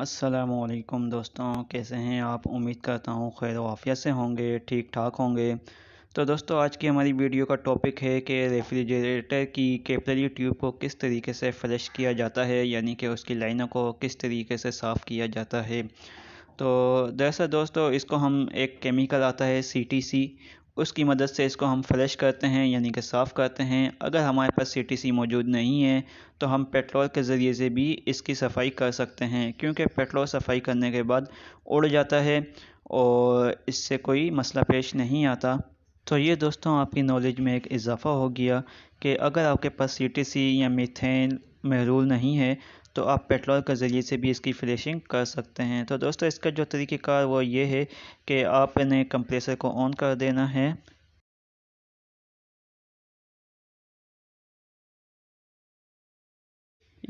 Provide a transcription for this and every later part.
असलकुम दोस्तों कैसे हैं आप उम्मीद करता हूँ खैर वाफ़िया से होंगे ठीक ठाक होंगे तो दोस्तों आज की हमारी वीडियो का टॉपिक है कि रेफ्रिजरेटर की कैपलरी ट्यूब को किस तरीके से फ्लश किया जाता है यानी कि उसकी लाइनों को किस तरीके से साफ़ किया जाता है तो दरअसल दोस्तों इसको हम एक केमिकल आता है सी उसकी मदद से इसको हम फ्लश करते हैं यानी कि साफ़ करते हैं अगर हमारे पास सी मौजूद नहीं है तो हम पेट्रोल के ज़रिए से भी इसकी सफाई कर सकते हैं क्योंकि पेट्रोल सफाई करने के बाद उड़ जाता है और इससे कोई मसला पेश नहीं आता तो ये दोस्तों आपकी नॉलेज में एक इजाफ़ा हो गया कि अगर आपके पास सी या मीथेन महरूल नहीं है तो आप पेट्रोल के ज़रिए से भी इसकी फ्लैशिंग कर सकते हैं तो दोस्तों इसका जो तरीक़ेकार वो ये है कि आपने कंप्रेसर को ऑन कर देना है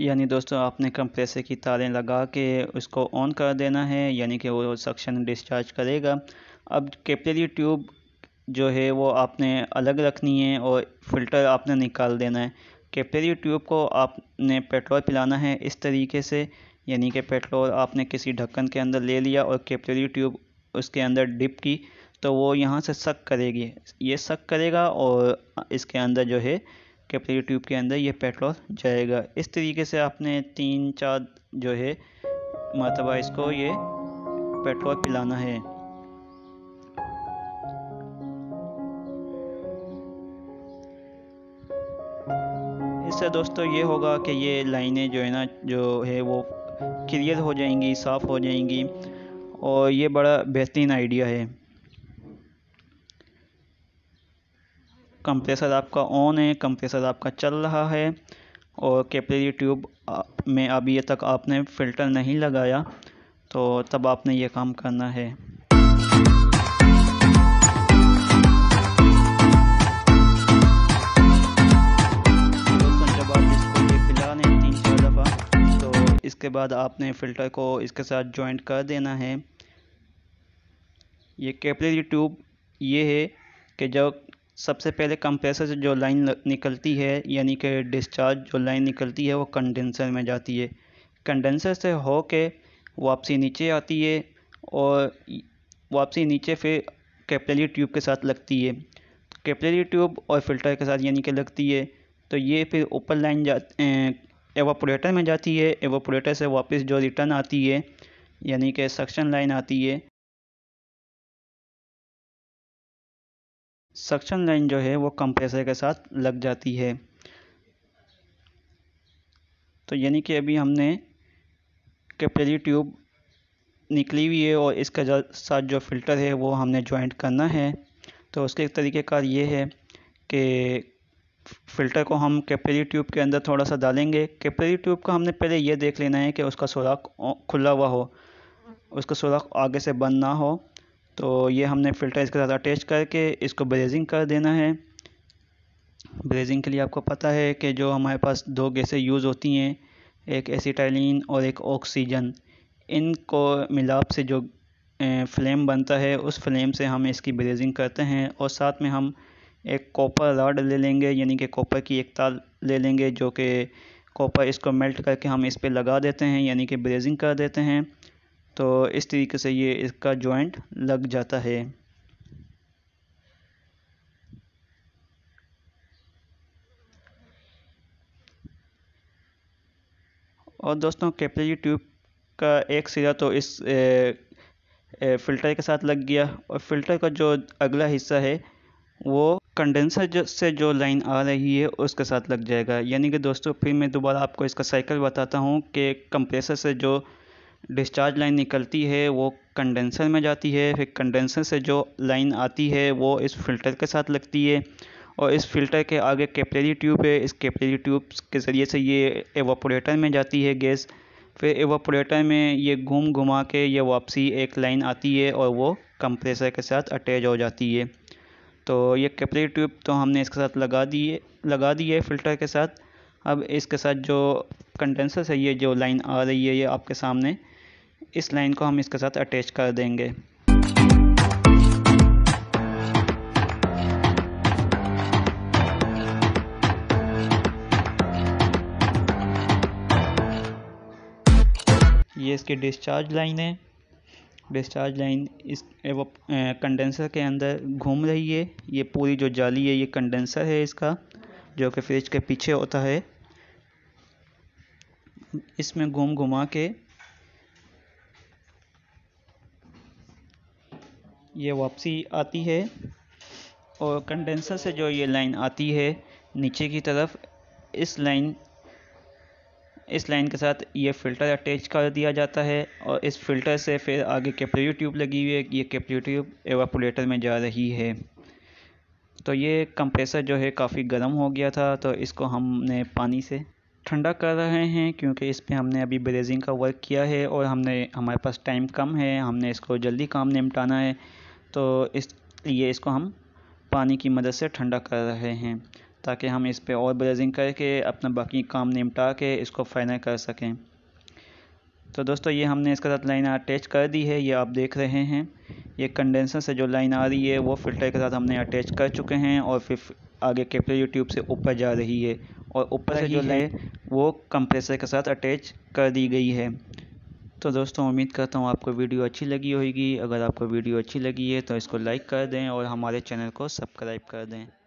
यानी दोस्तों आपने कंप्रेसर की तारें लगा के उसको ऑन कर देना है यानी कि वो सक्शन डिस्चार्ज करेगा अब कैपिलरी ट्यूब जो है वो आपने अलग रखनी है और फिल्टर आपने निकाल देना है कि फिर ट्यूब को आपने पेट्रोल पिलाना है इस तरीके से यानी कि पेट्रोल आपने किसी ढक्कन के अंदर ले लिया और कैपलरी ट्यूब उसके अंदर डिप की तो वो यहाँ से सक करेगी ये सक करेगा और इसके अंदर जो है कैपलरी ट्यूब के अंदर ये पेट्रोल जाएगा इस तरीके से आपने तीन चार जो है मरतबा इसको ये पेट्रोल पिलाना है इससे दोस्तों ये होगा कि ये लाइनें जो है ना जो है वो क्लियर हो जाएंगी साफ़ हो जाएंगी और ये बड़ा बेहतरीन आइडिया है कंप्रेसर आपका ऑन है कंप्रेसर आपका चल रहा है और कैपलरी ट्यूब में अभी तक आपने फ़िल्टर नहीं लगाया तो तब आपने ये काम करना है इसके बाद आपने फ़िल्टर को इसके साथ जॉइंट कर देना है ये कैपिलरी ट्यूब ये है कि जब सबसे पहले कंप्रेसर से जो लाइन निकलती है यानी कि डिस्चार्ज जो लाइन निकलती है वो कंडेंसर में जाती है कंडेंसर से हो के वापसी नीचे आती है और वापसी नीचे फिर कैपिलरी ट्यूब के साथ लगती है कैपिलरी ट्यूब और फिल्टर के साथ यानी कि लगती है तो ये फिर ऊपर लाइन जा एवापोरेटर में जाती है एवापोरेटर से वापस जो रिटर्न आती है यानी कि सक्शन लाइन आती है सक्शन लाइन जो है वो कंप्रेसर के साथ लग जाती है तो यानी कि अभी हमने कैपिलरी ट्यूब निकली हुई है और इसके साथ जो फ़िल्टर है वो हमने जॉइंट करना है तो उसके एक तरीक़ेकार ये है कि फ़िल्टर को हम कैपेरी ट्यूब के अंदर थोड़ा सा डालेंगे कैपेरी ट्यूब का हमने पहले ये देख लेना है कि उसका सुराख खुला हुआ हो उसका सुराख आगे से बंद ना हो तो ये हमने फ़िल्टर इसके साथ अटैच करके इसको ब्रेजिंग कर देना है ब्रेजिंग के लिए आपको पता है कि जो हमारे पास दो गैसें यूज़ होती हैं एक एसीटाइलिन और एक ऑक्सीजन इनको मिलाप से जो फ्लेम बनता है उस फ्लेम से हम इसकी ब्रेजिंग करते हैं और साथ में हम एक कॉपर रॉड ले लेंगे यानी कि कॉपर की एक तार ले लेंगे जो कि कॉपर इसको मेल्ट करके हम इस पर लगा देते हैं यानी कि ब्रेजिंग कर देते हैं तो इस तरीके से ये इसका जॉइंट लग जाता है और दोस्तों कैपिलरी ट्यूब का एक सिरा तो इस ए, ए, फ़िल्टर के साथ लग गया और फ़िल्टर का जो अगला हिस्सा है वो कंडेंसर से जो लाइन आ रही है उसके साथ लग जाएगा यानी कि दोस्तों फिर मैं दोबारा आपको इसका साइकिल बताता हूँ कि कंप्रेसर से जो डिस्चार्ज लाइन निकलती है वो कंडेंसर में जाती है फिर कंडेंसर से जो लाइन आती है वो इस फिल्टर के साथ लगती है और इस फिल्टर के आगे कैपलरी ट्यूब है इस कैपलरी ट्यूब के ज़रिए से ये एवोपोरेटर में जाती है गैस फिर एवोपोरेटर में ये घूम घुमा के ये वापसी एक लाइन आती है और वो कंप्रेसर के साथ अटैच हो जाती है तो ये कैपरी ट्यूब तो हमने इसके साथ लगा दिए लगा दी है फ़िल्टर के साथ अब इसके साथ जो कंडेंसर है ये जो लाइन आ रही है ये आपके सामने इस लाइन को हम इसके साथ अटैच कर देंगे ये इसकी डिस्चार्ज लाइन है डिस्चार्ज लाइन इस कंडेंसर के अंदर घूम रही है ये पूरी जो जाली है ये कंडेंसर है इसका जो कि फ्रिज के पीछे होता है इसमें घूम घुमा के ये वापसी आती है और कंडेंसर से जो ये लाइन आती है नीचे की तरफ इस लाइन इस लाइन के साथ ये फ़िल्टर अटैच कर दिया जाता है और इस फ़िल्टर से फिर आगे कैपलरी ट्यूब लगी हुई है ये कैपलरी ट्यूब एवापोलेटर में जा रही है तो ये कंप्रेसर जो है काफ़ी गर्म हो गया था तो इसको हमने पानी से ठंडा कर रहे हैं क्योंकि इस पर हमने अभी ब्रेजिंग का वर्क किया है और हमने हमारे पास टाइम कम है हमने इसको जल्दी काम निपटाना है तो इस ये इसको हम पानी की मदद से ठंडा कर रहे हैं ताकि हम इस पर और ब्रेजिंग करके अपना बाकी काम निपटा के इसको फाइनल कर सकें तो दोस्तों ये हमने इसके साथ लाइन अटैच कर दी है ये आप देख रहे हैं ये कंडेंसर से जो लाइन आ रही है वो फ़िल्टर के साथ हमने अटैच कर चुके हैं और फिर आगे कैपिलरी ट्यूब से ऊपर जा रही है और ऊपर से जो लाइन वो कंप्रेसर के साथ अटैच कर दी गई है तो दोस्तों उम्मीद करता हूँ आपको वीडियो अच्छी लगी होगी अगर आपको वीडियो अच्छी लगी है तो इसको लाइक कर दें और हमारे चैनल को सब्सक्राइब कर दें